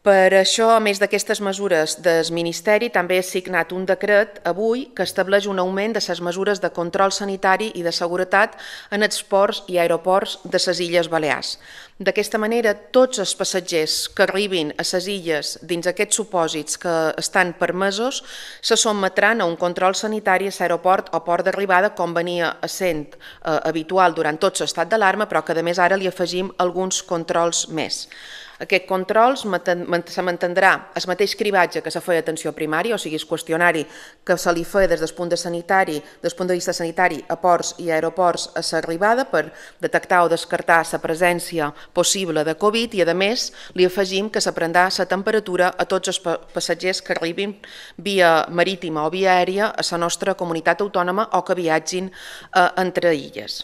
Per això, a més d'aquestes mesures del Ministeri, també he signat un decret avui que estableix un augment de les mesures de control sanitari i de seguretat en els ports i aeroports de les Illes Balears. D'aquesta manera, tots els passatgers que arribin a les illes dins aquests supòsits que estan permesos se sotmetran a un control sanitari a l'aeroport o port d'arribada com venia sent eh, habitual durant tot l'estat d'alarma, però que a més ara li afegim alguns controls més. Aquest control se mantindrà el mateix cribatge que se feia atenció primària, o sigui, el qüestionari que se li feia des del punt de sanitari, des del punt de vista sanitari a ports i aeroports a l'arribada per detectar o descartar la presència possible de Covid i, a més, li afegim que s'aprendrà la temperatura a tots els passatgers que arribin via marítima o via aèria a la nostra comunitat autònoma o que viatgin eh, entre illes.